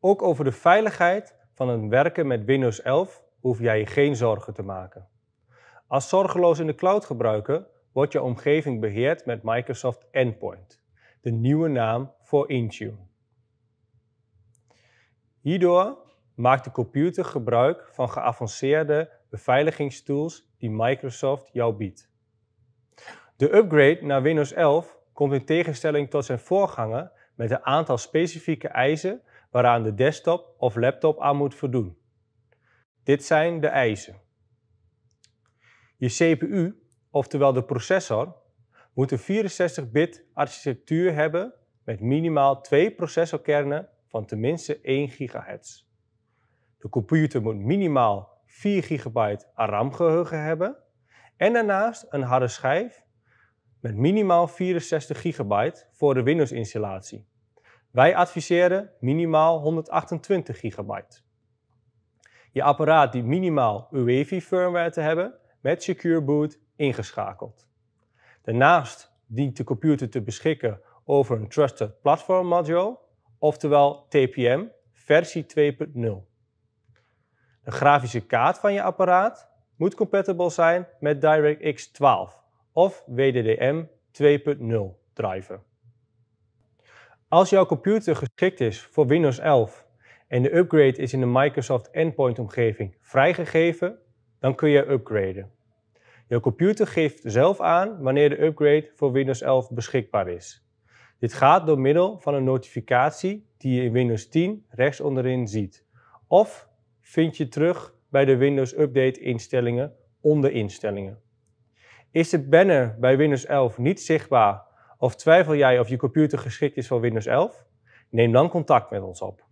Ook over de veiligheid van het werken met Windows 11 hoef jij je geen zorgen te maken. Als zorgeloos in de cloud gebruiker wordt je omgeving beheerd met Microsoft Endpoint, de nieuwe naam voor Intune. Hierdoor maakt de computer gebruik van geavanceerde beveiligingstools die Microsoft jou biedt. De upgrade naar Windows 11 komt in tegenstelling tot zijn voorganger met een aantal specifieke eisen waaraan de desktop of laptop aan moet voldoen. Dit zijn de eisen. Je CPU, oftewel de processor, moet een 64-bit architectuur hebben met minimaal twee processorkernen van tenminste 1 GHz. De computer moet minimaal 4 GB RAM-geheugen hebben en daarnaast een harde schijf met minimaal 64 GB voor de Windows-installatie. Wij adviseren minimaal 128 gigabyte. Je apparaat die minimaal UEFI firmware te hebben met Secure Boot ingeschakeld. Daarnaast dient de computer te beschikken over een Trusted Platform Module, oftewel TPM versie 2.0. De grafische kaart van je apparaat moet compatible zijn met DirectX 12 of WDDM 2.0 driver. Als jouw computer geschikt is voor Windows 11 en de upgrade is in de Microsoft Endpoint omgeving vrijgegeven, dan kun je upgraden. Je computer geeft zelf aan wanneer de upgrade voor Windows 11 beschikbaar is. Dit gaat door middel van een notificatie die je in Windows 10 rechts onderin ziet. Of vind je terug bij de Windows Update instellingen onder instellingen. Is de banner bij Windows 11 niet zichtbaar of twijfel jij of je computer geschikt is voor Windows 11? Neem dan contact met ons op.